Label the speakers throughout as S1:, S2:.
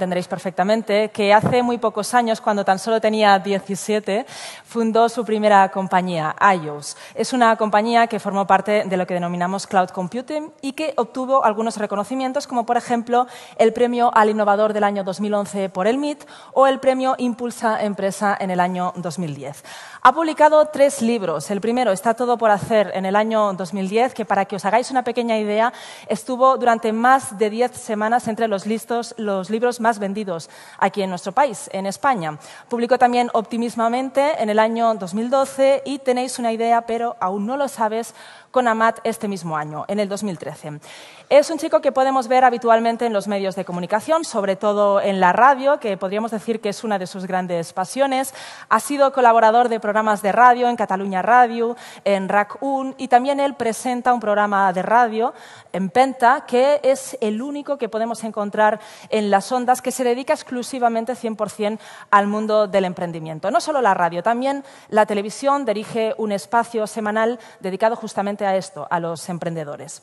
S1: tendréis perfectamente, que hace muy pocos años, cuando tan solo tenía 17, fundó su primera compañía, IOS. Es una compañía que formó parte de lo que denominamos Cloud Computing y que obtuvo algunos reconocimientos, como por ejemplo el premio al innovador del año 2011 por el MIT o el premio Impulsa Empresa en el año 2010. Ha publicado tres libros. El primero, Está todo por hacer, en el año 2010, que para que os hagáis una pequeña idea, estuvo durante más de diez semanas entre los, listos, los libros más vendidos aquí en nuestro país, en España. Publicó también Optimismamente en el año 2012 y tenéis una idea, pero aún no lo sabes, con Amat este mismo año, en el 2013. Es un chico que podemos ver habitualmente en los medios de comunicación, sobre todo en la radio, que podríamos decir que es una de sus grandes pasiones. Ha sido colaborador de programas de radio en Cataluña Radio, en RAC 1 y también él presenta un programa de radio en Penta, que es el único que podemos encontrar en las ondas que se dedica exclusivamente 100% al mundo del emprendimiento. No solo la radio, también la televisión dirige un espacio semanal dedicado justamente a esto, a los emprendedores.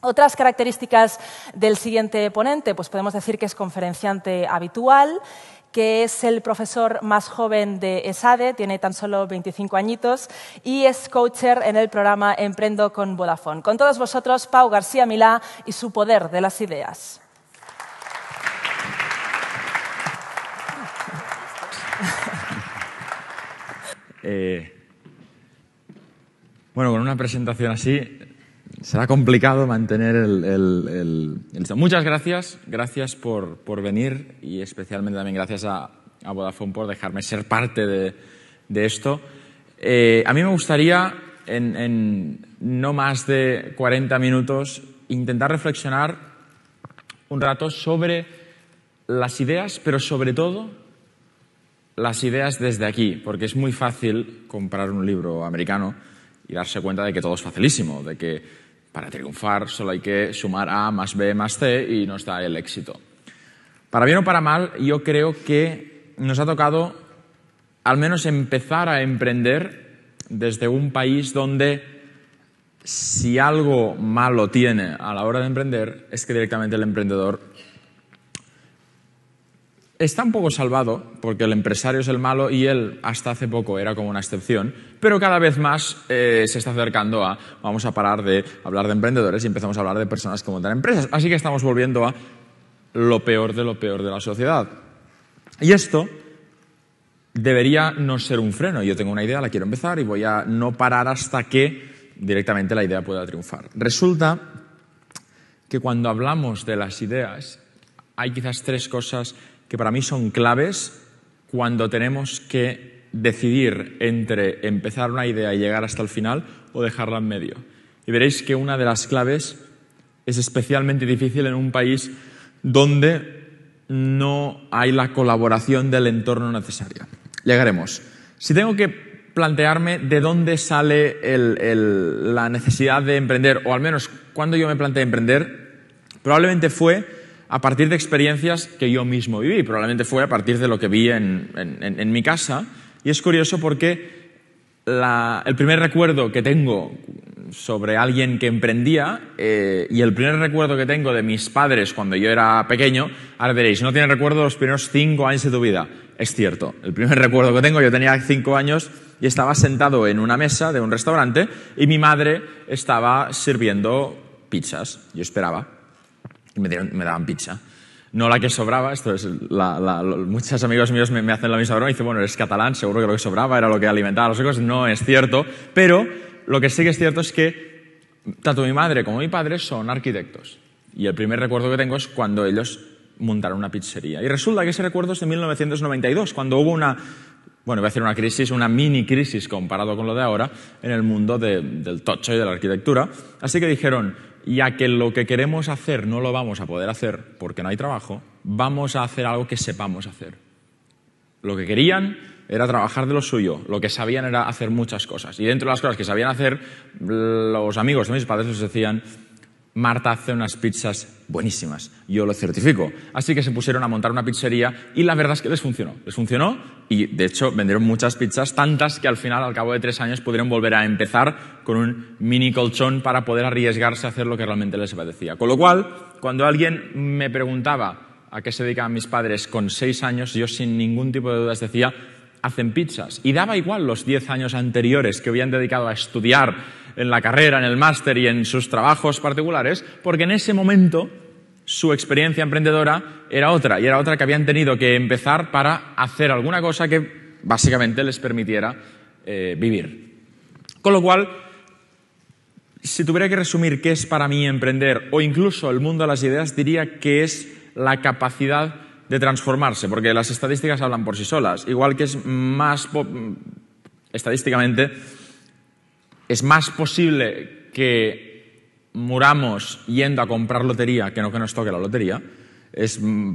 S1: Otras características del siguiente ponente, pues podemos decir que es conferenciante habitual, que es el profesor más joven de ESADE, tiene tan solo 25 añitos, y es coacher en el programa Emprendo con Vodafone. Con todos vosotros, Pau García Milá y su poder de las ideas.
S2: Eh, bueno, con una presentación así será complicado mantener el... Muchas gracias, gracias por, venir y especialmente también gracias a, a Vodafone por dejarme ser parte de, esto. Eh, a mí me gustaría, en, en, no más de 40 minutos, intentar reflexionar un rato sobre las ideas, pero sobre todo las ideas desde aquí, porque es muy fácil comprar un libro americano y darse cuenta de que todo es facilísimo, de que para triunfar solo hay que sumar A más B más C y no está el éxito. Para bien o para mal, yo creo que nos ha tocado al menos empezar a emprender desde un país donde si algo malo tiene a la hora de emprender es que directamente el emprendedor está un poco salvado, porque el empresario es el malo y él hasta hace poco era como una excepción, pero cada vez más eh, se está acercando a vamos a parar de hablar de emprendedores y empezamos a hablar de personas que montan empresas. Así que estamos volviendo a lo peor de lo peor de la sociedad. Y esto debería no ser un freno. Yo tengo una idea, la quiero empezar y voy a no parar hasta que directamente la idea pueda triunfar. Resulta que cuando hablamos de las ideas hay quizás tres cosas que para mí son claves cuando tenemos que decidir entre empezar una idea y llegar hasta el final o dejarla en medio. Y veréis que una de las claves es especialmente difícil en un país donde no hay la colaboración del entorno necesaria. Llegaremos. Si tengo que plantearme de dónde sale la necesidad de emprender, o al menos cuando yo me planteé emprender, probablemente fue a partir de experiencias que yo mismo viví, probablemente fue a partir de lo que vi en, mi casa. Y es curioso porque el primer recuerdo que tengo sobre alguien que emprendía eh, y el primer recuerdo que tengo de mis padres cuando yo era pequeño, ahora diréis, no tiene recuerdo los primeros cinco años de tu vida. Es cierto, el primer recuerdo que tengo, yo tenía cinco años y estaba sentado en una mesa de un restaurante y mi madre estaba sirviendo pizzas, yo esperaba y me, daban pizza. No la que sobraba, esto es, muchos amigos míos me, hacen la misma broma y dicen, bueno, eres catalán, seguro que lo que sobraba era lo que alimentaba a los hijos. No es cierto, pero lo que sí que es cierto es que tanto mi madre como mi padre son arquitectos. Y el primer recuerdo que tengo es cuando ellos montaron una pizzería. Y resulta que ese recuerdo es de 1992, cuando hubo una, bueno, voy a decir una crisis, una mini crisis comparado con lo de ahora, en el mundo del tocho y de la arquitectura. Así que dijeron, y a que lo que queremos hacer no lo vamos a poder hacer porque no hay trabajo, vamos a hacer algo que sepamos hacer. Lo que querían era trabajar de lo suyo, lo que sabían era hacer muchas cosas. Y dentro de las cosas que sabían hacer, los amigos de mis padres les decían, Marta hace unas pizzas buenísimas, yo lo certifico. Así que se pusieron a montar una pizzería y la verdad es que les funcionó. Les funcionó y de hecho vendieron muchas pizzas, tantas que al final, al cabo de tres años, pudieron volver a empezar con un mini colchón para poder arriesgarse a hacer lo que realmente les apetecía. Con lo cual, cuando alguien me preguntaba a qué se dedicaban mis padres con seis años, yo sin ningún tipo de dudas decía, hacen pizzas. Y daba igual los diez años anteriores que habían dedicado a estudiar en la carrera, en el máster y en sus trabajos particulares, porque en ese momento su experiencia emprendedora era otra, y era otra que habían tenido que empezar para hacer alguna cosa que básicamente les permitiera eh, vivir. Con lo cual, si tuviera que resumir qué es para mí emprender o incluso el mundo de las ideas, diría que es la capacidad de transformarse, porque las estadísticas hablan por sí solas. Igual que es más estadísticamente es más posible que muramos yendo a comprar lotería que no que nos toque la lotería. Es mm,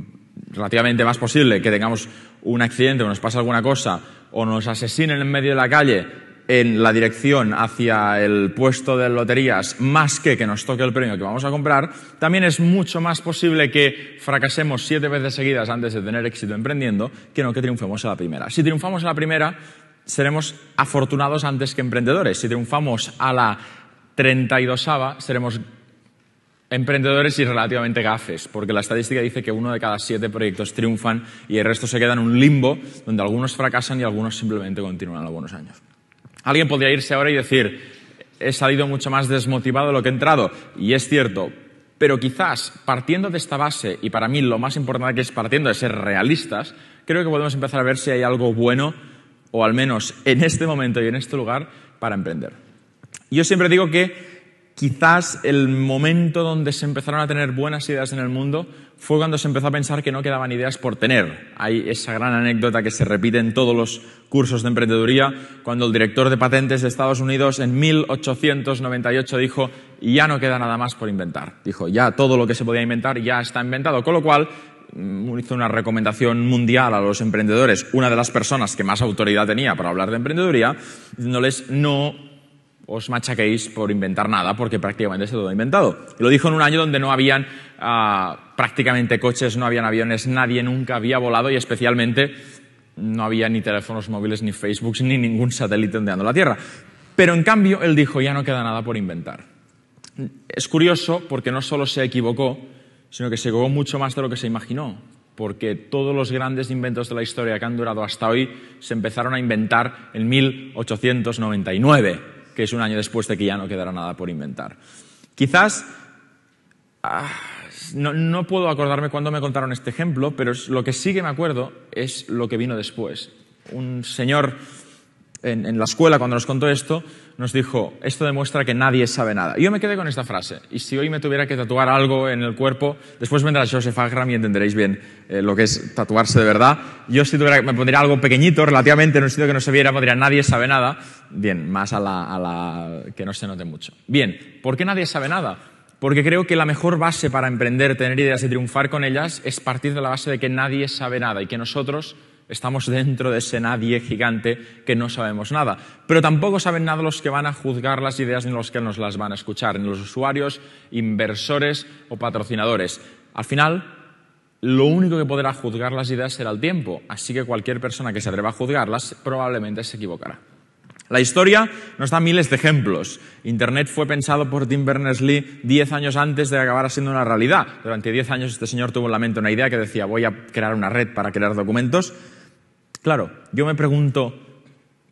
S2: relativamente más posible que tengamos un accidente o nos pase alguna cosa o nos asesinen en medio de la calle en la dirección hacia el puesto de loterías más que que nos toque el premio que vamos a comprar, también es mucho más posible que fracasemos siete veces seguidas antes de tener éxito emprendiendo que no que triunfemos en la primera. Si triunfamos en la primera, seremos afortunados antes que emprendedores. Si triunfamos a la 32 seremos emprendedores y relativamente gafes, porque la estadística dice que uno de cada siete proyectos triunfan y el resto se queda en un limbo donde algunos fracasan y algunos simplemente continúan algunos años. Alguien podría irse ahora y decir, he salido mucho más desmotivado de lo que he entrado, y es cierto, pero quizás partiendo de esta base, y para mí lo más importante que es partiendo de ser realistas, creo que podemos empezar a ver si hay algo bueno o al menos en este momento y en este lugar, para emprender. Yo siempre digo que quizás el momento donde se empezaron a tener buenas ideas en el mundo fue cuando se empezó a pensar que no quedaban ideas por tener. Hay esa gran anécdota que se repite en todos los cursos de emprendeduría, cuando el director de patentes de Estados Unidos en 1898 dijo, ya no queda nada más por inventar. Dijo, ya todo lo que se podía inventar ya está inventado, con lo cual Mm, hizo una recomendación mundial a los emprendedores, una de las personas que más autoridad tenía para hablar de emprendeduría, diciéndoles no os machaquéis por inventar nada, porque prácticamente se todo ha inventado. Y lo dijo en un año donde no habían ah, prácticamente coches, no habían aviones, nadie nunca había volado y especialmente no había ni teléfonos móviles, ni Facebook, ni ningún satélite ondeando la Tierra. Pero en cambio, él dijo, ya no queda nada por inventar. Es curioso porque no solo se equivocó, sino que se llegó mucho más de lo que se imaginó, porque todos los grandes inventos de la historia que han durado hasta hoy se empezaron a inventar en 1899, que es un año después de que ya no quedara nada por inventar. Quizás ah, no, puedo acordarme cuándo me contaron este ejemplo, pero lo que sí que me acuerdo es lo que vino después. Un señor en la escuela, cuando nos contó esto, nos dijo, esto demuestra que nadie sabe nada. yo me quedé con esta frase, y si hoy me tuviera que tatuar algo en el cuerpo, después vendrá Joseph Agram y entenderéis bien eh, lo que es tatuarse de verdad. Yo si tuviera, me pondría algo pequeñito, relativamente, en un sitio que no se viera, pondría nadie sabe nada. Bien, más a la, a la que no se note mucho. Bien, ¿por qué nadie sabe nada? porque creo que la mejor base para emprender, tener ideas y triunfar con ellas es partir de la base de que nadie sabe nada y que nosotros estamos dentro de ese nadie gigante que no sabemos nada. Pero tampoco saben nada los que van a juzgar las ideas ni los que nos las van a escuchar, ni los usuarios, inversores o patrocinadores. Al final, lo único que podrá juzgar las ideas será el tiempo, así que cualquier persona que se atreva a juzgarlas probablemente se equivocará. La historia nos da miles de ejemplos. Internet fue pensado por Tim Berners-Lee diez años antes de acabar siendo una realidad. Durante diez años este señor tuvo en la mente una idea que decía voy a crear una red para crear documentos. Claro, yo me pregunto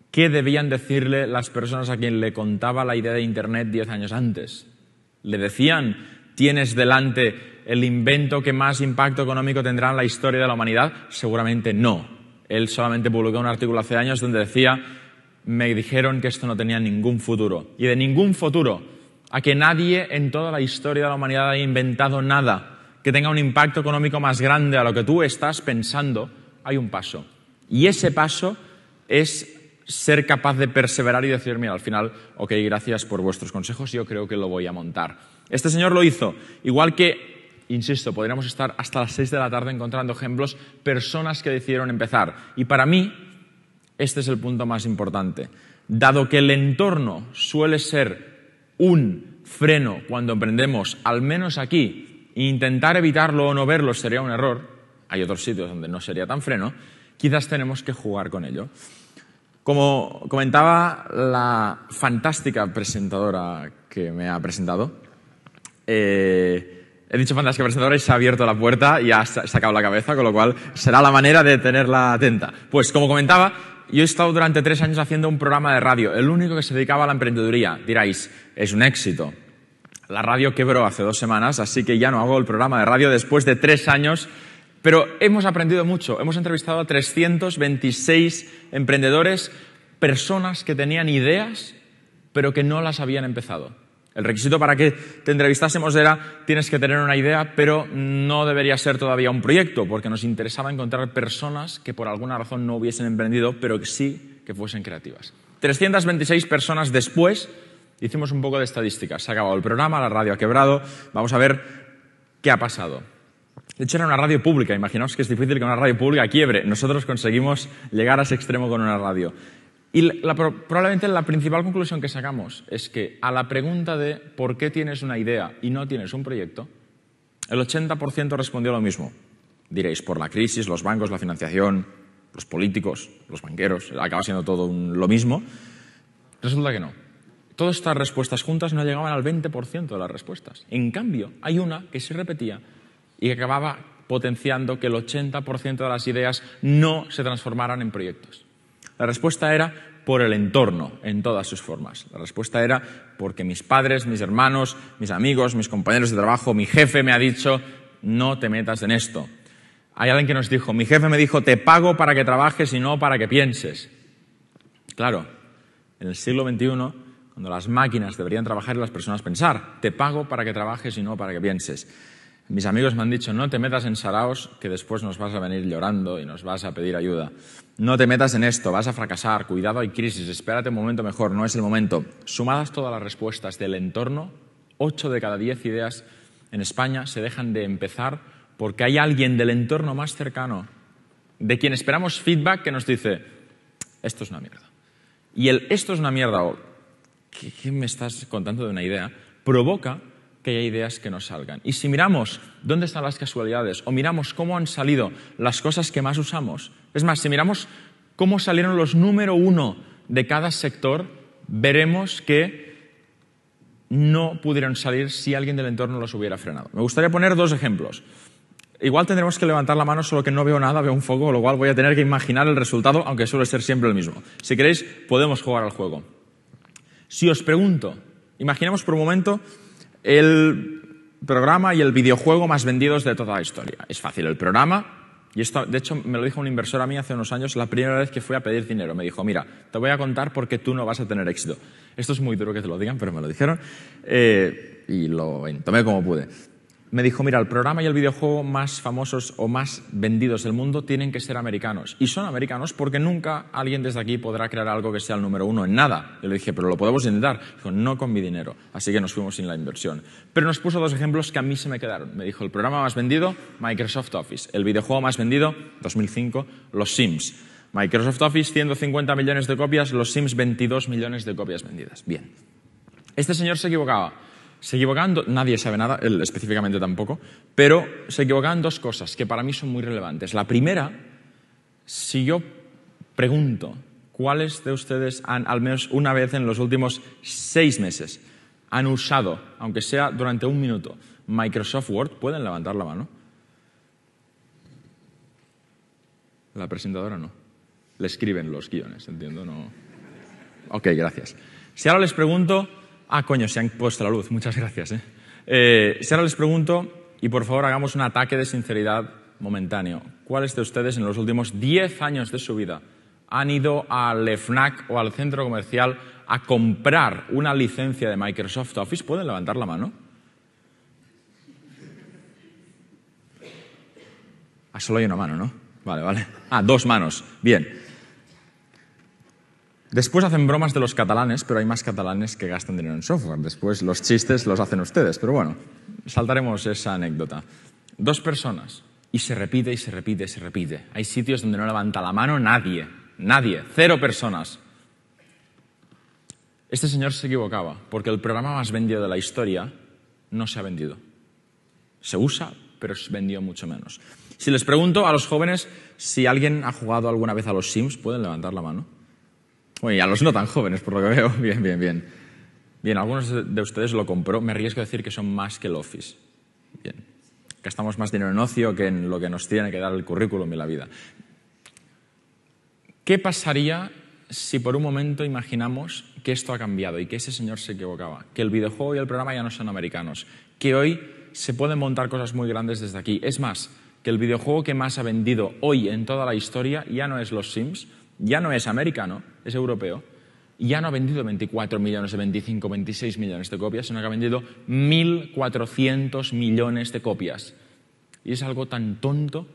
S2: qué debían decirle las personas a quien le contaba la idea de Internet diez años antes. Le decían tienes delante el invento que más impacto económico tendrá en la historia de la humanidad. Seguramente no. Él solamente publicó un artículo hace años donde decía me dijeron que esto no tenía ningún futuro. Y de ningún futuro, a que nadie en toda la historia de la humanidad haya inventado nada que tenga un impacto económico más grande a lo que tú estás pensando, hay un paso. Y ese paso es ser capaz de perseverar y decir, mira, al final, ok, gracias por vuestros consejos, yo creo que lo voy a montar. Este señor lo hizo, igual que, insisto, podríamos estar hasta las 6 de la tarde encontrando ejemplos, personas que decidieron empezar. Y para mí, este es el punto más importante. Dado que el entorno suele ser un freno cuando emprendemos, al menos aquí, intentar evitarlo o no verlo sería un error, hay otros sitios donde no sería tan freno, quizás tenemos que jugar con ello. Como comentaba la fantástica presentadora que me ha presentado, eh, he dicho fantástica presentadora y se ha abierto la puerta y ha sacado la cabeza, con lo cual será la manera de tenerla atenta. Pues como comentaba, yo he estado durante tres años haciendo un programa de radio, el único que se dedicaba a la emprendeduría. Diráis, es un éxito. La radio quebró hace dos semanas, así que ya no hago el programa de radio después de tres años pero hemos aprendido mucho. Hemos entrevistado a 326 emprendedores, personas que tenían ideas, pero que no las habían empezado. El requisito para que te entrevistásemos era tienes que tener una idea, pero no debería ser todavía un proyecto, porque nos interesaba encontrar personas que por alguna razón no hubiesen emprendido, pero que sí que fuesen creativas. 326 personas después hicimos un poco de estadísticas. Se ha acabado el programa, la radio ha quebrado, vamos a ver qué ha pasado. De hecho, era una radio pública. Imaginaos que es difícil que una radio pública quiebre. Nosotros conseguimos llegar a ese extremo con una radio. Y probablemente la principal conclusión que sacamos es que a la pregunta de por qué tienes una idea y no tienes un proyecto, el 80% respondió lo mismo. Diréis, por la crisis, los bancos, la financiación, los políticos, los banqueros, acaba siendo todo lo mismo. Resulta que no. Todas estas respuestas juntas no llegaban al 20% de las respuestas. En cambio, hay una que se repetía y que acababa potenciando que el 80% de las ideas no se transformaran en proyectos. La respuesta era por el entorno, en todas sus formas. La respuesta era porque mis padres, mis hermanos, mis amigos, mis compañeros de trabajo, mi jefe me ha dicho, no te metas en esto. Hay alguien que nos dijo, mi jefe me dijo, te pago para que trabajes y no para que pienses. Claro, en el siglo XXI, cuando las máquinas deberían trabajar y las personas pensar, te pago para que trabajes y no para que pienses. Mis amigos me han dicho, no te metas en saraos, que después nos vas a venir llorando y nos vas a pedir ayuda. No te metas en esto, vas a fracasar, cuidado, hay crisis, espérate un momento mejor, no es el momento. Sumadas todas las respuestas del entorno, 8 de cada 10 ideas en España se dejan de empezar porque hay alguien del entorno más cercano, de quien esperamos feedback, que nos dice, esto es una mierda. Y el esto es una mierda o ¿qué, qué me estás contando de una idea? provoca que haya ideas que nos salgan. Y si miramos dónde están las casualidades o miramos cómo han salido las cosas que más usamos, es más, si miramos cómo salieron los número uno de cada sector, veremos que no pudieron salir si alguien del entorno los hubiera frenado. Me gustaría poner dos ejemplos. Igual tendremos que levantar la mano, solo que no veo nada, veo un fuego, lo cual voy a tener que imaginar el resultado, aunque suele ser siempre el mismo. Si queréis, podemos jugar al juego. Si os pregunto, imaginemos por un momento el programa y el videojuego más vendidos de toda la historia. Es fácil, el programa, y esto, de hecho, me lo dijo un inversor a mí hace unos años, la primera vez que fui a pedir dinero. Me dijo, mira, te voy a contar porque tú no vas a tener éxito. Esto es muy duro que te lo digan, pero me lo dijeron eh, y lo tomé como pude me dijo, mira, el programa y el videojuego más famosos o más vendidos del mundo tienen que ser americanos. Y son americanos porque nunca alguien desde aquí podrá crear algo que sea el número uno en nada. Yo le dije, pero lo podemos intentar. Dijo, no con mi dinero. Así que nos fuimos sin la inversión. Pero nos puso dos ejemplos que a mí se me quedaron. Me dijo, el programa más vendido, Microsoft Office. El videojuego más vendido, 2005, Los Sims. Microsoft Office, 150 millones de copias, Los Sims, 22 millones de copias vendidas. Bien. Este señor se equivocaba se equivocan. nadie sabe nada, él específicamente tampoco, pero se equivocan dos cosas que para mí son muy relevantes. La primera, si yo pregunto cuáles de ustedes han, al menos una vez en los últimos seis meses, han usado, aunque sea durante un minuto, Microsoft Word, pueden levantar la mano. La presentadora no. Le escriben los guiones, entiendo, no. Ok, gracias. Si ahora les pregunto, Ah, coño, se han puesto la luz. Muchas gracias. Eh. Eh, si ahora les pregunto, y por favor hagamos un ataque de sinceridad momentáneo, ¿cuáles de ustedes en los últimos 10 años de su vida han ido al FNAC o al centro comercial a comprar una licencia de Microsoft Office? ¿Pueden levantar la mano? Ah, solo hay una mano, ¿no? Vale, vale. Ah, dos manos. Bien. Después hacen bromas de los catalanes, pero hay más catalanes que gastan dinero en software. Después los chistes los hacen ustedes, pero bueno, saltaremos esa anécdota. Dos personas, y se repite y se repite y se repite. Hay sitios donde no levanta la mano nadie, nadie, cero personas. Este señor se equivocaba, porque el programa más vendido de la historia no se ha vendido. Se usa, pero se vendió mucho menos. Si les pregunto a los jóvenes si alguien ha jugado alguna vez a los Sims, ¿pueden levantar la mano? y a los no tan jóvenes, por lo que veo. Bien, bien, bien. Bien, algunos de ustedes lo compró. Me arriesgo a decir que son más que el Office. Bien. Gastamos más dinero en ocio que en lo que nos tiene que dar el currículum y la vida. ¿Qué pasaría si por un momento imaginamos que esto ha cambiado y que ese señor se equivocaba? Que el videojuego y el programa ya no son americanos. Que hoy se pueden montar cosas muy grandes desde aquí. Es más, que el videojuego que más ha vendido hoy en toda la historia ya no es los Sims, ya no es americano, es europeo, y ya no ha vendido 24 millones de 25, 26 millones de copias, sino que ha vendido 1.400 millones de copias. Y es algo tan tonto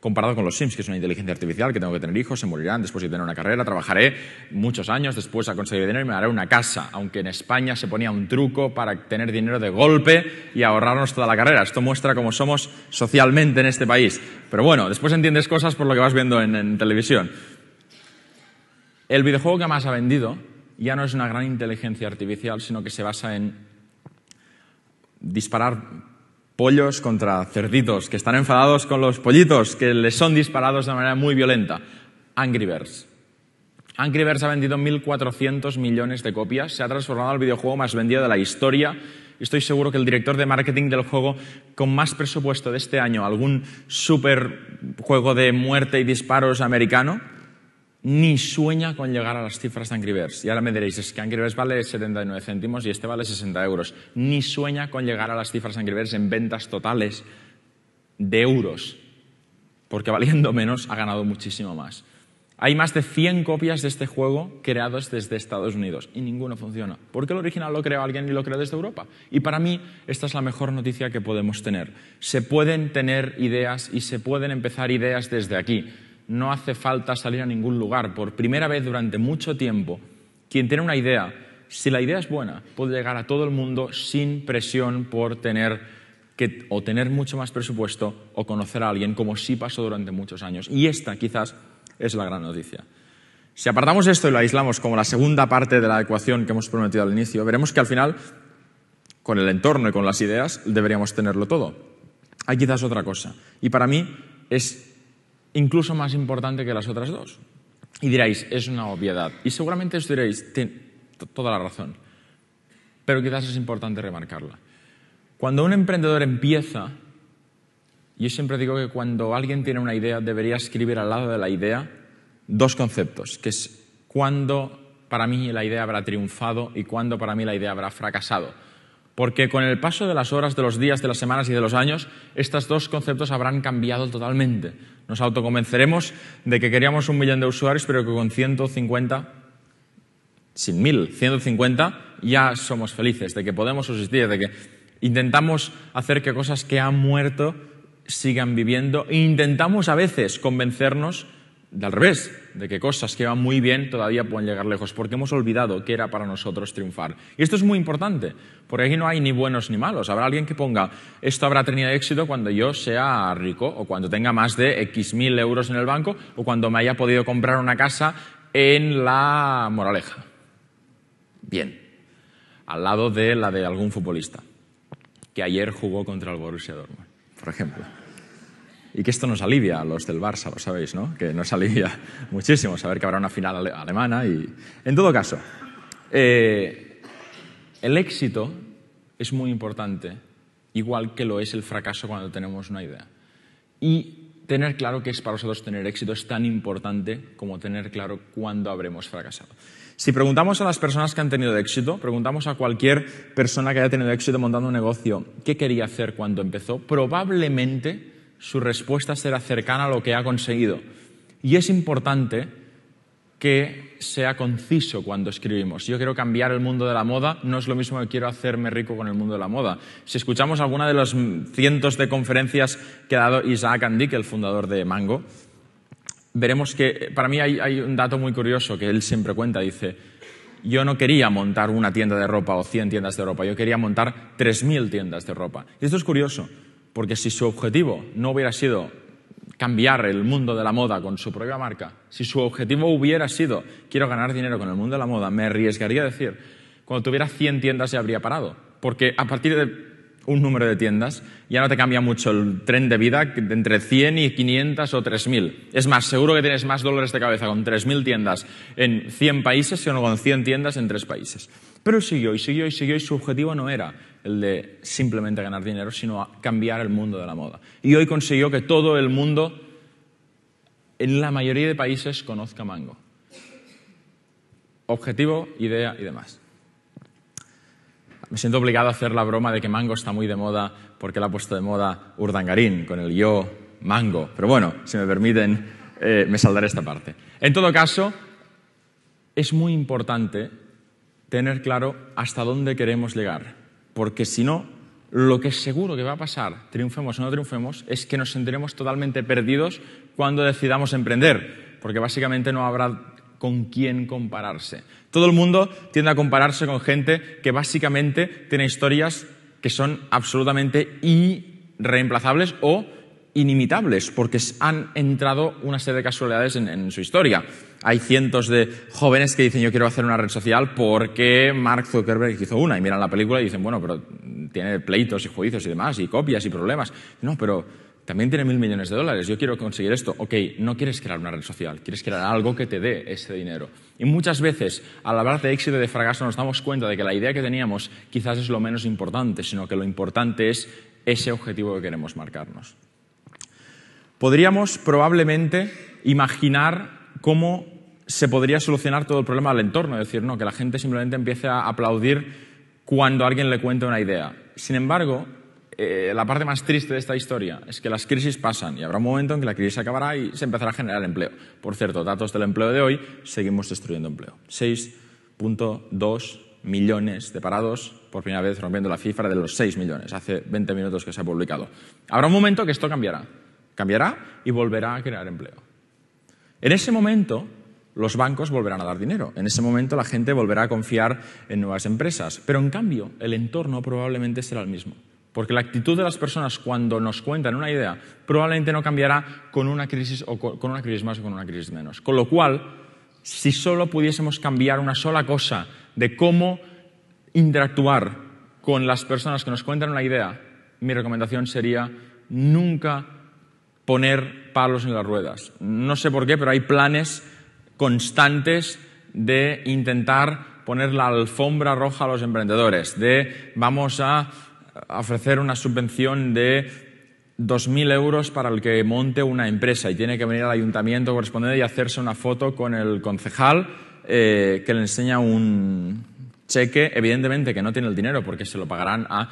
S2: comparado con los Sims, que es una inteligencia artificial, que tengo que tener hijos, se morirán, después de tener una carrera, trabajaré muchos años, después a conseguir dinero y me daré una casa, aunque en España se ponía un truco para tener dinero de golpe y ahorrarnos toda la carrera. Esto muestra cómo somos socialmente en este país. Pero bueno, después entiendes cosas por lo que vas viendo en televisión. El videojuego que más ha vendido ya no es una gran inteligencia artificial, sino que se basa en disparar pollos contra cerditos, que están enfadados con los pollitos, que les son disparados de manera muy violenta. Angry Birds. Angry Birds ha vendido 1.400 millones de copias, se ha transformado al el videojuego más vendido de la historia. Estoy seguro que el director de marketing del juego con más presupuesto de este año, algún super juego de muerte y disparos americano, ni sueña con llegar a las cifras de Angry Birds. Y ahora me diréis, es que Angry Birds vale 79 céntimos y este vale 60 euros. Ni sueña con llegar a las cifras de Angry Birds en ventas totales de euros, porque valiendo menos ha ganado muchísimo más. Hay más de 100 copias de este juego creados desde Estados Unidos y ninguno funciona. ¿Por qué el original lo creó alguien y lo creó desde Europa. Y para mí esta es la mejor noticia que podemos tener. Se pueden tener ideas y se pueden empezar ideas desde aquí no hace falta salir a ningún lugar. Por primera vez durante mucho tiempo, quien tiene una idea, si la idea es buena, puede llegar a todo el mundo sin presión por tener que o tener mucho más presupuesto o conocer a alguien, como sí pasó durante muchos años. Y esta quizás es la gran noticia. Si apartamos esto y lo aislamos como la segunda parte de la ecuación que hemos prometido al inicio, veremos que al final, con el entorno y con las ideas, deberíamos tenerlo todo. Hay quizás otra cosa. Y para mí es incluso más importante que las otras dos. Y diréis, es una obviedad. Y seguramente os diréis, toda la razón. Pero quizás es importante remarcarla. Cuando un emprendedor empieza, yo siempre digo que cuando alguien tiene una idea debería escribir al lado de la idea dos conceptos, que es cuándo para mí la idea habrá triunfado y cuándo para mí la idea habrá fracasado porque con el paso de las horas, de los días, de las semanas y de los años, estos dos conceptos habrán cambiado totalmente. Nos autoconvenceremos de que queríamos un millón de usuarios, pero que con 150, sin mil, 150, ya somos felices, de que podemos subsistir, de que intentamos hacer que cosas que han muerto sigan viviendo. E intentamos a veces convencernos del al revés, de que cosas que van muy bien todavía pueden llegar lejos, porque hemos olvidado que era para nosotros triunfar. Y esto es muy importante, porque aquí no hay ni buenos ni malos. Habrá alguien que ponga, esto habrá tenido éxito cuando yo sea rico, o cuando tenga más de X mil euros en el banco, o cuando me haya podido comprar una casa en la moraleja. Bien, al lado de la de algún futbolista, que ayer jugó contra el Borussia Dortmund, por ejemplo. Y que esto nos alivia a los del Barça, lo sabéis, ¿no? Que nos alivia muchísimo saber que habrá una final alemana. Y... En todo caso, eh, el éxito es muy importante, igual que lo es el fracaso cuando tenemos una idea. Y tener claro que es para nosotros tener éxito es tan importante como tener claro cuándo habremos fracasado. Si preguntamos a las personas que han tenido éxito, preguntamos a cualquier persona que haya tenido éxito montando un negocio qué quería hacer cuando empezó, probablemente su respuesta será cercana a lo que ha conseguido. Y es importante que sea conciso cuando escribimos. Yo quiero cambiar el mundo de la moda, no es lo mismo que quiero hacerme rico con el mundo de la moda. Si escuchamos alguna de las cientos de conferencias que ha dado Isaac Andik, el fundador de Mango, veremos que para mí hay, hay un dato muy curioso que él siempre cuenta, dice, yo no quería montar una tienda de ropa o 100 tiendas de ropa, yo quería montar 3.000 tiendas de ropa. Y esto es curioso, porque si su objetivo no hubiera sido cambiar el mundo de la moda con su propia marca, si su objetivo hubiera sido quiero ganar dinero con el mundo de la moda, me arriesgaría a decir, cuando tuviera 100 tiendas ya habría parado. Porque a partir de un número de tiendas ya no te cambia mucho el tren de vida entre 100 y 500 o 3.000. Es más, seguro que tienes más dólares de cabeza con 3.000 tiendas en 100 países que con 100 tiendas en 3 países. Pero siguió y siguió y siguió y su objetivo no era el de simplemente ganar dinero, sino cambiar el mundo de la moda. Y hoy consiguió que todo el mundo, en la mayoría de países, conozca Mango. Objetivo, idea y demás. Me siento obligado a hacer la broma de que Mango está muy de moda porque la ha puesto de moda Urdangarín con el yo Mango. Pero bueno, si me permiten, eh, me saldré esta parte. En todo caso, es muy importante tener claro hasta dónde queremos llegar porque si no, lo que es seguro que va a pasar, triunfemos o no triunfemos, es que nos sentiremos totalmente perdidos cuando decidamos emprender, porque básicamente no habrá con quién compararse. Todo el mundo tiende a compararse con gente que básicamente tiene historias que son absolutamente irreemplazables o inimitables, porque han entrado una serie de casualidades en su historia. Hay cientos de jóvenes que dicen yo quiero hacer una red social porque Mark Zuckerberg hizo una y miran la película y dicen, bueno, pero tiene pleitos y juicios y demás, y copias y problemas. No, pero también tiene mil millones de dólares, yo quiero conseguir esto. Ok, no quieres crear una red social, quieres crear algo que te dé ese dinero. Y muchas veces, al hablar de éxito y de fracaso, nos damos cuenta de que la idea que teníamos quizás es lo menos importante, sino que lo importante es ese objetivo que queremos marcarnos. Podríamos probablemente imaginar cómo se podría solucionar todo el problema del entorno. Es decir, no, que la gente simplemente empiece a aplaudir cuando alguien le cuenta una idea. Sin embargo, eh, la parte más triste de esta historia es que las crisis pasan y habrá un momento en que la crisis acabará y se empezará a generar empleo. Por cierto, datos del empleo de hoy, seguimos destruyendo empleo. 6.2 millones de parados, por primera vez rompiendo la cifra de los 6 millones, hace 20 minutos que se ha publicado. Habrá un momento que esto cambiará. Cambiará y volverá a crear empleo. En ese momento, los bancos volverán a dar dinero. En ese momento, la gente volverá a confiar en nuevas empresas. Pero, en cambio, el entorno probablemente será el mismo. Porque la actitud de las personas cuando nos cuentan una idea probablemente no cambiará con una crisis, o con una crisis más o con una crisis menos. Con lo cual, si solo pudiésemos cambiar una sola cosa de cómo interactuar con las personas que nos cuentan una idea, mi recomendación sería nunca poner palos en las ruedas. No sé por qué, pero hay planes constantes de intentar poner la alfombra roja a los emprendedores, de vamos a ofrecer una subvención de 2.000 euros para el que monte una empresa y tiene que venir al ayuntamiento correspondiente y hacerse una foto con el concejal eh, que le enseña un cheque, evidentemente que no tiene el dinero porque se lo pagarán a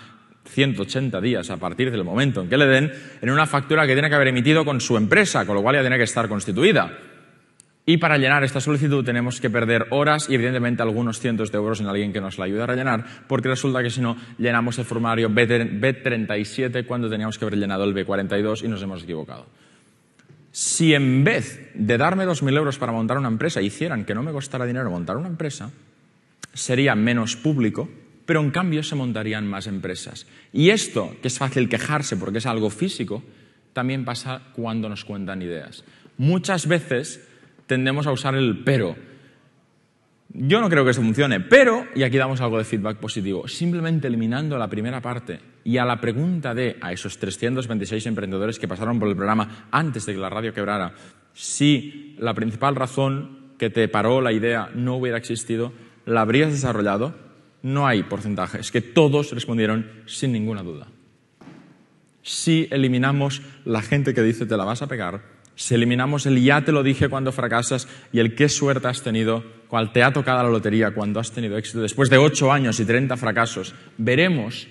S2: 180 días a partir del momento en que le den, en una factura que tiene que haber emitido con su empresa, con lo cual ya tiene que estar constituida. Y para llenar esta solicitud tenemos que perder horas y evidentemente algunos cientos de euros en alguien que nos la ayude a rellenar, porque resulta que si no llenamos el formulario B37 cuando teníamos que haber llenado el B42 y nos hemos equivocado. Si en vez de darme 2.000 euros para montar una empresa hicieran que no me costara dinero montar una empresa, sería menos público, pero en cambio se montarían más empresas. Y esto, que es fácil quejarse porque es algo físico, también pasa cuando nos cuentan ideas. Muchas veces tendemos a usar el pero. Yo no creo que eso funcione, pero, y aquí damos algo de feedback positivo, simplemente eliminando la primera parte y a la pregunta de a esos 326 emprendedores que pasaron por el programa antes de que la radio quebrara, si la principal razón que te paró la idea no hubiera existido, ¿la habrías desarrollado? no hay porcentaje, es que todos respondieron sin ninguna duda. Si eliminamos la gente que dice te la vas a pegar, si eliminamos el ya te lo dije cuando fracasas y el qué suerte has tenido, cuál te ha tocado la lotería cuando has tenido éxito, después de ocho años y 30 fracasos, veremos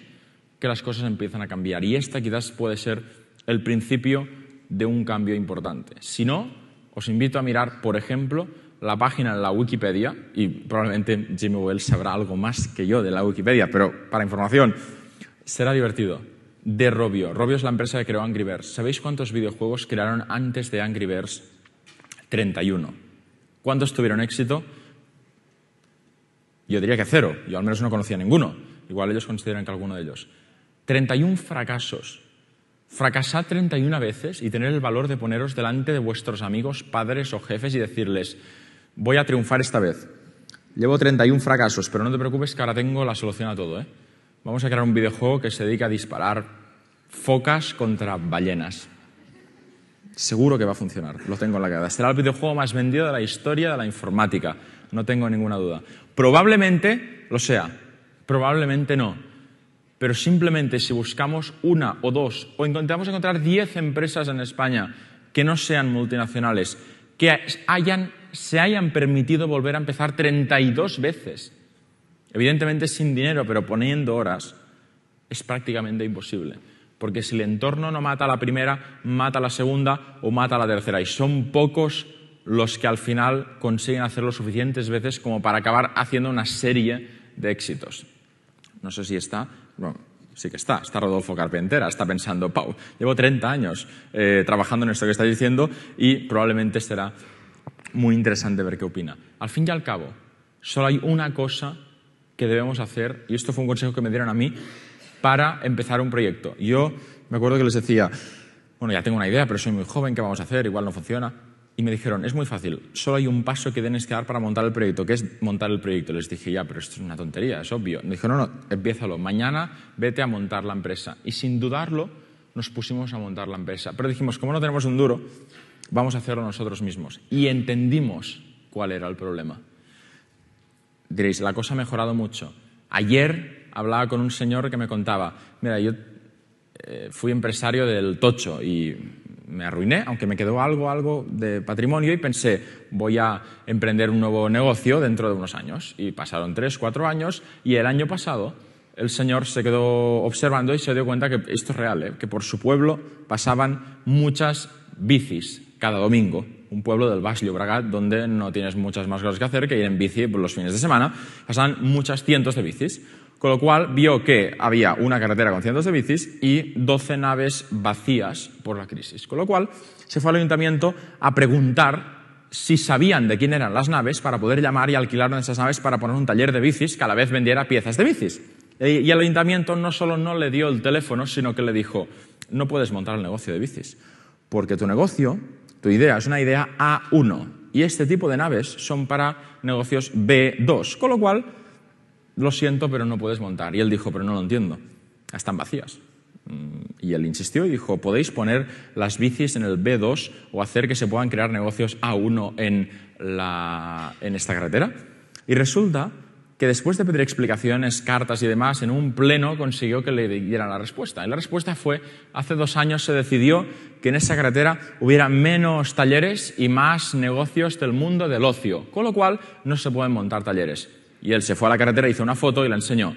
S2: que las cosas empiezan a cambiar. Y esta quizás puede ser el principio de un cambio importante. Si no, os invito a mirar, por ejemplo, la página en la Wikipedia, y probablemente Jimmy Wells sabrá algo más que yo de la Wikipedia, pero para información, será divertido. De Robio. Robio es la empresa que creó Angry Birds. ¿Sabéis cuántos videojuegos crearon antes de Angry Birds? 31. ¿Cuántos tuvieron éxito? Yo diría que cero. Yo al menos no conocía ninguno. Igual ellos consideran que alguno de ellos. 31 fracasos. y 31 veces y tener el valor de poneros delante de vuestros amigos, padres o jefes y decirles, voy a triunfar esta vez. Llevo 31 fracasos, pero no te preocupes que ahora tengo la solución a todo. ¿eh? Vamos a crear un videojuego que se dedica a disparar focas contra ballenas. Seguro que va a funcionar, lo tengo en la cabeza. Será el videojuego más vendido de la historia de la informática, no tengo ninguna duda. Probablemente lo sea, probablemente no. Pero simplemente si buscamos una o dos, o intentamos encontrar 10 empresas en España que no sean multinacionales, que hayan se hayan permitido volver a empezar 32 veces. Evidentemente sin dinero, pero poniendo horas es prácticamente imposible. Porque si el entorno no mata a la primera, mata la segunda o mata a la tercera. Y son pocos los que al final consiguen hacerlo suficientes veces como para acabar haciendo una serie de éxitos. No sé si está, bueno, sí que está, está Rodolfo Carpentera, está pensando, Pau, llevo 30 años eh, trabajando en esto que está diciendo y probablemente será muy interesante ver qué opina. Al fin y al cabo, solo hay una cosa que debemos hacer, y esto fue un consejo que me dieron a mí, para empezar un proyecto. Yo me acuerdo que les decía, bueno, ya tengo una idea, pero soy muy joven, ¿qué vamos a hacer? Igual no funciona. Y me dijeron, es muy fácil, solo hay un paso que tienes que dar para montar el proyecto, que es montar el proyecto. Les dije, ya, pero esto es una tontería, es obvio. Me dijeron, no, no, empiézalo, mañana vete a montar la empresa. Y sin dudarlo, nos pusimos a montar la empresa. Pero dijimos, como no tenemos un duro, vamos a hacerlo nosotros mismos. Y entendimos cuál era el problema. Diréis, la cosa ha mejorado mucho. Ayer hablaba con un señor que me contaba, mira, yo eh, fui empresario del tocho y me arruiné, aunque me quedó algo, algo de patrimonio y pensé, voy a emprender un nuevo negocio dentro de unos años. Y pasaron tres, cuatro años y el año pasado el señor se quedó observando y se dio cuenta que esto es real, ¿eh? que por su pueblo pasaban muchas bicis cada domingo. Un pueblo del Baix Bragat donde no tienes muchas más cosas que hacer que ir en bici por los fines de semana. pasan muchas cientos de bicis. Con lo cual vio que había una carretera con cientos de bicis y 12 naves vacías por la crisis. Con lo cual se fue al ayuntamiento a preguntar si sabían de quién eran las naves para poder llamar y alquilar esas naves para poner un taller de bicis que a la vez vendiera piezas de bicis. Eh, y el ayuntamiento no solo no le dio el teléfono, sino que le dijo, no puedes montar el negocio de bicis, porque tu negocio idea, es una idea A1. Y este tipo de naves son para negocios B2, con lo cual, lo siento, pero no puedes montar. Y él dijo, pero no lo entiendo, están vacías. Mm, y él insistió y dijo, podéis poner las bicis en el B2 o hacer que se puedan crear negocios A1 en, la, en esta carretera. Y resulta que después de pedir explicaciones, cartas y demás, en un pleno consiguió que le dieran la respuesta. Y la respuesta fue, hace dos años se decidió que en esa carretera hubiera menos talleres y más negocios del mundo del ocio, con lo cual no se pueden montar talleres. Y él se fue a la carretera, hizo una foto y le enseñó.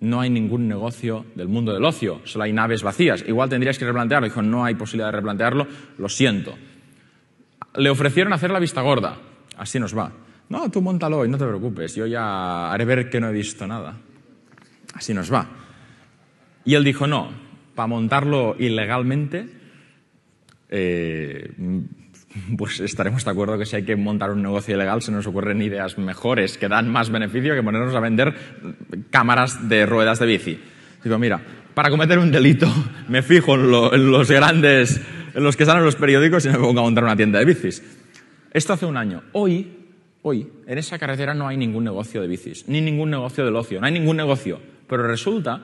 S2: No hay ningún negocio del mundo del ocio, solo hay naves vacías. Igual tendrías que replantearlo. Dijo, no hay posibilidad de replantearlo, lo siento. Le ofrecieron hacer la vista gorda. Así nos va. No, tú montalo hoy, no te preocupes, yo ya haré ver que no he visto nada. Así nos va. Y él dijo, no, para montarlo ilegalmente, eh, pues estaremos de acuerdo que si hay que montar un negocio ilegal se nos ocurren ideas mejores que dan más beneficio que ponernos a vender cámaras de ruedas de bici. Digo, mira, para cometer un delito me fijo en, los grandes, en los que salen los periódicos y me pongo a montar una tienda de bicis. Esto hace un año. Hoy hoy en esa carretera no hay ningún negocio de bicis, ni ningún negocio del ocio, no hay ningún negocio. Pero resulta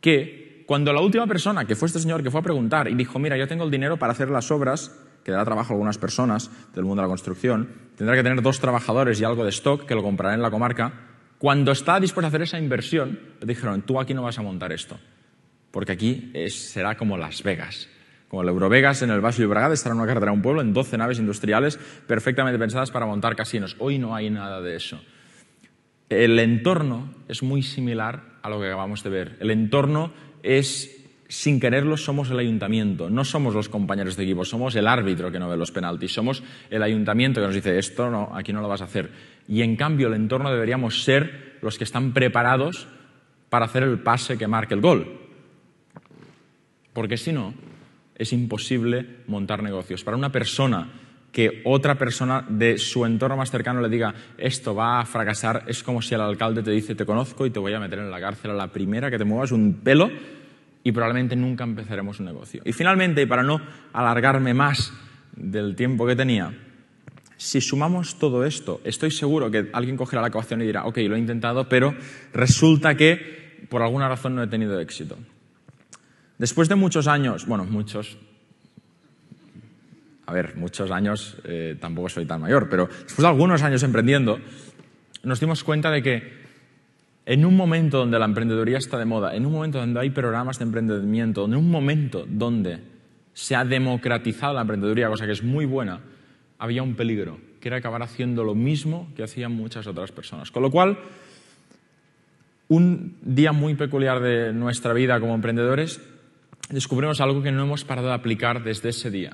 S2: que cuando la última persona, que fue este señor que fue a preguntar y dijo, mira, yo tengo el dinero para hacer las obras, que dará trabajo a algunas personas del mundo de la construcción, tendrá que tener dos trabajadores y algo de stock que lo comprará en la comarca, cuando está dispuesto a hacer esa inversión, le dijeron, tú aquí no vas a montar esto, porque aquí será como Las Vegas. Como el Eurovegas en el Valle de Braga, estará una carretera de un pueblo en 12 naves industriales perfectamente pensadas para montar casinos. Hoy no hay nada de eso. El entorno es muy similar a lo que acabamos de ver. El entorno es sin quererlo somos el ayuntamiento, no somos los compañeros de equipo, somos el árbitro que no ve los penaltis, somos el ayuntamiento que nos dice esto no, aquí no lo vas a hacer. Y en cambio el entorno deberíamos ser los que están preparados para hacer el pase que marque el gol. Porque si no, es imposible montar negocios. Para una persona que otra persona de su entorno más cercano le diga esto va a fracasar, es como si el alcalde te dice te conozco y te voy a meter en la cárcel a la primera que te muevas un pelo y probablemente nunca empezaremos un negocio. Y finalmente, y para no alargarme más del tiempo que tenía, si sumamos todo esto, estoy seguro que alguien cogerá la ecuación y dirá, ok, lo he intentado, pero resulta que por alguna razón no he tenido éxito. Después de muchos años, bueno, muchos, a ver, muchos años, eh, tampoco soy tan mayor, pero después de algunos años emprendiendo, nos dimos cuenta de que en un momento donde la emprendeduría está de moda, en un momento donde hay programas de emprendimiento, en un momento donde se ha democratizado la emprendeduría, cosa que es muy buena, había un peligro, que era acabar haciendo lo mismo que hacían muchas otras personas. Con lo cual, un día muy peculiar de nuestra vida como emprendedores descubrimos algo que no hemos parado de aplicar desde ese día.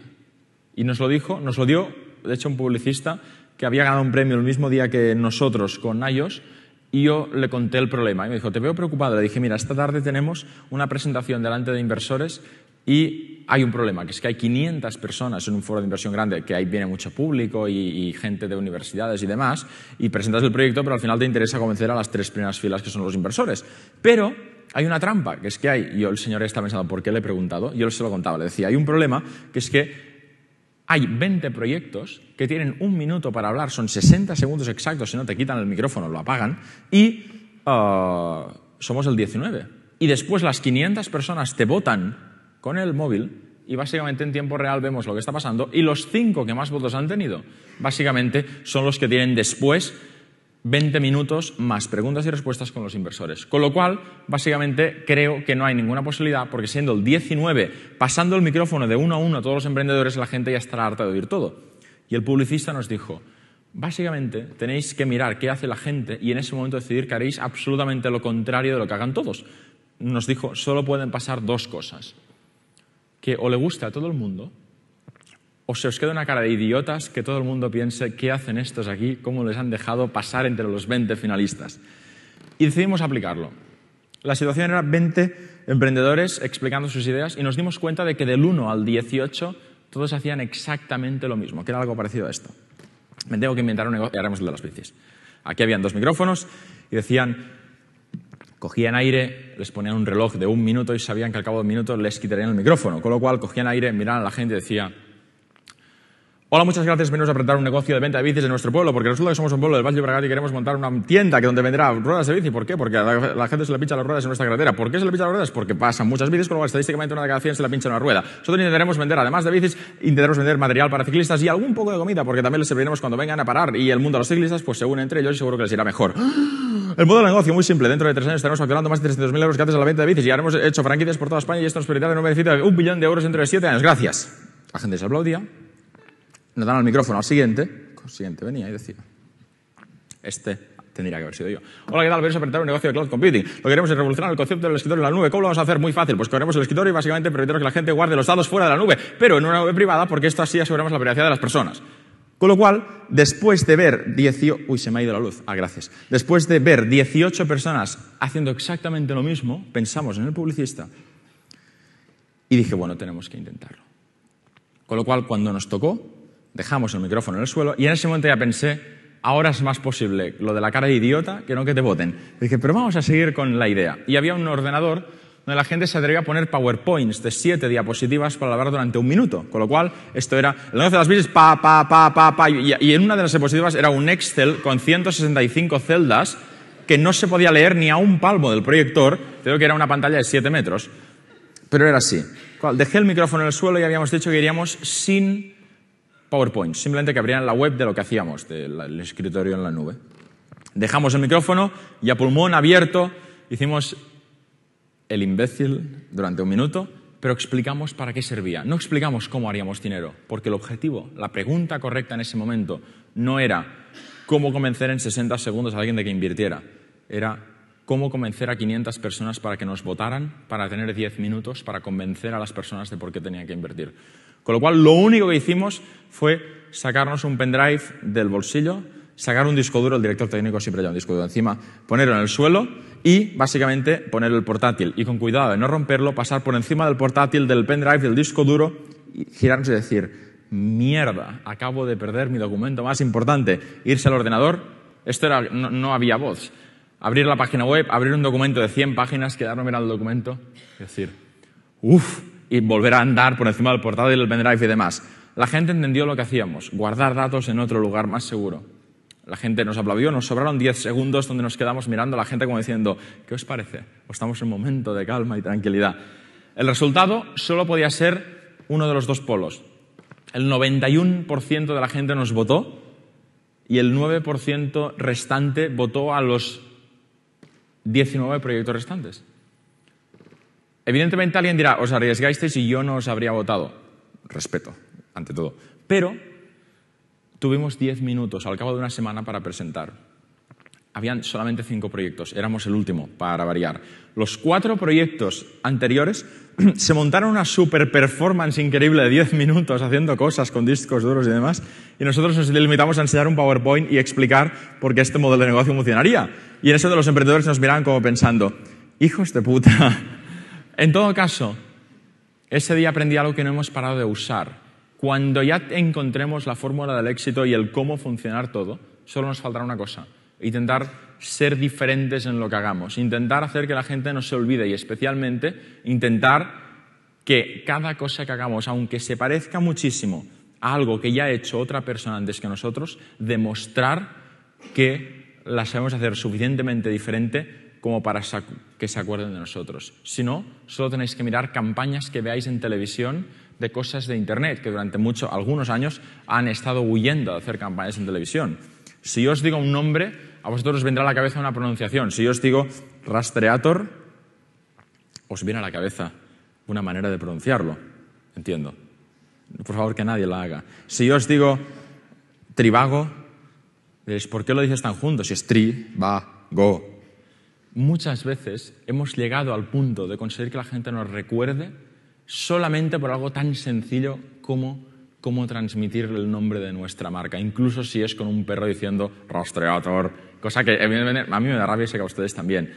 S2: Y nos lo dijo, nos lo dio, de hecho, un publicista que había ganado un premio el mismo día que nosotros con iOS. Y yo le conté el problema. Y me dijo, te veo preocupado. Le dije, mira, esta tarde tenemos una presentación delante de inversores y hay un problema, que es que hay 500 personas en un foro de inversión grande, que ahí viene mucho público y, gente de universidades y demás, y presentas el proyecto, pero al final te interesa convencer a las tres primeras filas que son los inversores. Pero hay una trampa, que es que hay, y yo el señor está pensando, ¿por qué le he preguntado? Yo se lo contaba, le decía, hay un problema, que es que hay 20 proyectos que tienen un minuto para hablar, son 60 segundos exactos, si no te quitan el micrófono, lo apagan, y ah, somos el 19. Y después las 500 personas te votan con el móvil y básicamente en tiempo real vemos lo que está pasando y los 5 que más votos han tenido, básicamente son los que tienen después 20 minutos más preguntas y respuestas con los inversores. Con lo cual, básicamente, creo que no hay ninguna posibilidad, porque siendo el 19, pasando el micrófono de uno a uno a todos los emprendedores, la gente ya estará harta de oír todo. Y el publicista nos dijo, básicamente tenéis que mirar qué hace la gente y en ese momento decidir que haréis absolutamente lo contrario de lo que hagan todos. Nos dijo, solo pueden pasar dos cosas. Que o le gusta a todo el mundo o se os queda una cara de idiotas que todo el mundo piense qué hacen estos aquí, cómo les han dejado pasar entre los 20 finalistas. Y decidimos aplicarlo. La situación era 20 emprendedores explicando sus ideas y nos dimos cuenta de que del 1 al 18 todos hacían exactamente lo mismo, que era algo parecido a esto. Me tengo que inventar un negocio, y haremos el de las bicis. Aquí habían dos micrófonos y decían, cogían aire, les ponían un reloj de un minuto y sabían que al cabo de un minuto les quitarían el micrófono, con lo cual cogían aire, miraban a la gente y decían, Hola, muchas gracias. Venimos a presentar un negocio de venta de bicis en nuestro pueblo, porque resulta que somos un pueblo del Valle de Bragado y queremos montar una tienda que donde vendrá ruedas de bici. ¿Por qué? Porque a la, gente se le pincha las ruedas en nuestra carretera. ¿Por qué se le pincha las ruedas? Porque pasan muchas bicis, con lo cual estadísticamente una de cada 100 se le pincha una rueda. Nosotros intentaremos vender, además de bicis, intentaremos vender material para ciclistas y algún poco de comida, porque también les serviremos cuando vengan a parar y el mundo de los ciclistas pues se une entre ellos y seguro que les irá mejor.
S1: El
S2: modelo de negocio muy simple. Dentro de tres años estaremos facturando más de 300.000 euros gracias a la venta de bicis y haremos eh, hecho franquicias por toda España y esto nos permitirá un beneficio de un billón de euros dentro siete años. Gracias. La gente se aplaudía nos dan el micrófono al siguiente, el siguiente venía y decía, este tendría que haber sido yo. Hola, ¿qué tal? Venimos a presentar un negocio de cloud computing. Lo que queremos es revolucionar el concepto del escritorio en la nube. ¿Cómo lo vamos a hacer? Muy fácil. Pues corremos el escritorio y básicamente permitiros que la gente guarde los datos fuera de la nube, pero en una nube privada, porque esto así aseguramos la privacidad de las personas. Con lo cual, después de ver 18... Uy, se me ha ido la luz. Ah, gracias. Después de ver 18 personas haciendo exactamente lo mismo, pensamos en el publicista y dije, bueno, tenemos que intentarlo. Con lo cual, cuando nos tocó, dejamos el micrófono en el suelo y en ese momento ya pensé, ahora es más posible lo de la cara de idiota que no que te voten. dije, pero vamos a seguir con la idea. Y había un ordenador donde la gente se atrevía a poner PowerPoints de siete diapositivas para hablar durante un minuto. Con lo cual, esto era el negocio de las veces pa, pa, pa, pa, pa. Y, en una de las diapositivas era un Excel con 165 celdas que no se podía leer ni a un palmo del proyector. Creo que era una pantalla de siete metros. Pero era así. Dejé el micrófono en el suelo y habíamos dicho que iríamos sin PowerPoint, simplemente que abrieran la web de lo que hacíamos, del escritorio en la nube. Dejamos el micrófono y a pulmón abierto hicimos el imbécil durante un minuto, pero explicamos para qué servía. No explicamos cómo haríamos dinero, porque el objetivo, la pregunta correcta en ese momento, no era cómo convencer en 60 segundos a alguien de que invirtiera, era cómo convencer a 500 personas para que nos votaran, para tener 10 minutos para convencer a las personas de por qué tenían que invertir. Con lo cual, lo único que hicimos fue sacarnos un pendrive del bolsillo, sacar un disco duro, el director técnico siempre lleva un disco duro encima, ponerlo en el suelo y básicamente poner el portátil. Y con cuidado de no romperlo, pasar por encima del portátil, del pendrive, del disco duro, y girarnos y decir, mierda, acabo de perder mi documento más importante. Irse al ordenador, esto era, no, había voz. Abrir la página web, abrir un documento de 100 páginas, quedarnos mirando el documento y decir, uff, y volver a andar por encima del portátil, el pendrive y demás. La gente entendió lo que hacíamos, guardar datos en otro lugar más seguro. La gente nos aplaudió, nos sobraron 10 segundos donde nos quedamos mirando a la gente como diciendo, ¿qué os parece? O pues estamos en un momento de calma y tranquilidad. El resultado solo podía ser uno de los dos polos. El 91% de la gente nos votó y el 9% restante votó a los 19 proyectos restantes. Evidentemente alguien dirá, os arriesgasteis y yo no os habría votado. Respeto, ante todo. Pero tuvimos 10 minutos al cabo de una semana para presentar. Habían solamente cinco proyectos, éramos el último, para variar. Los cuatro proyectos anteriores se montaron una super performance increíble de 10 minutos haciendo cosas con discos duros y demás, y nosotros nos limitamos a enseñar un PowerPoint y explicar por qué este modelo de negocio funcionaría. Y en eso de los emprendedores nos miraban como pensando, hijos de puta, en todo caso, ese día aprendí algo que no hemos parado de usar. Cuando ya encontremos la fórmula del éxito y el cómo funcionar todo, solo nos faltará una cosa, intentar ser diferentes en lo que hagamos, intentar hacer que la gente no se olvide y especialmente intentar que cada cosa que hagamos, aunque se parezca muchísimo a algo que ya ha hecho otra persona antes que nosotros, demostrar que la sabemos hacer suficientemente diferente como para que se acuerden de nosotros. Si no, solo tenéis que mirar campañas que veáis en televisión de cosas de Internet, que durante mucho algunos años han estado huyendo de hacer campañas en televisión. Si yo os digo un nombre, a vosotros os vendrá a la cabeza una pronunciación. Si yo os digo rastreator, os viene a la cabeza una manera de pronunciarlo. Entiendo. Por favor, que nadie la haga. Si yo os digo tribago, ¿por qué lo dices tan juntos? Si es tri, va, go, muchas veces hemos llegado al punto de conseguir que la gente nos recuerde solamente por algo tan sencillo como cómo transmitir el nombre de nuestra marca, incluso si es con un perro diciendo rastreador, cosa que a mí me da rabia y sé que a ustedes también.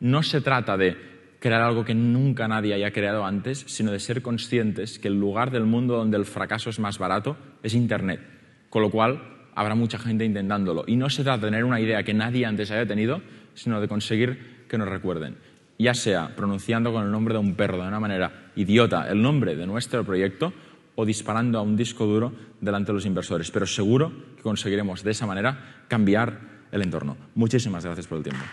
S2: No se trata de crear algo que nunca nadie haya creado antes, sino de ser conscientes que el lugar del mundo donde el fracaso es más barato es Internet, con lo cual habrá mucha gente intentándolo. Y no se trata de tener una idea que nadie antes haya tenido, sino de conseguir que nos recuerden, ya sea pronunciando con el nombre de un perro de una manera idiota el nombre de nuestro proyecto o disparando a un disco duro delante de los inversores. Pero seguro que conseguiremos de esa manera cambiar el entorno. Muchísimas gracias por el tiempo.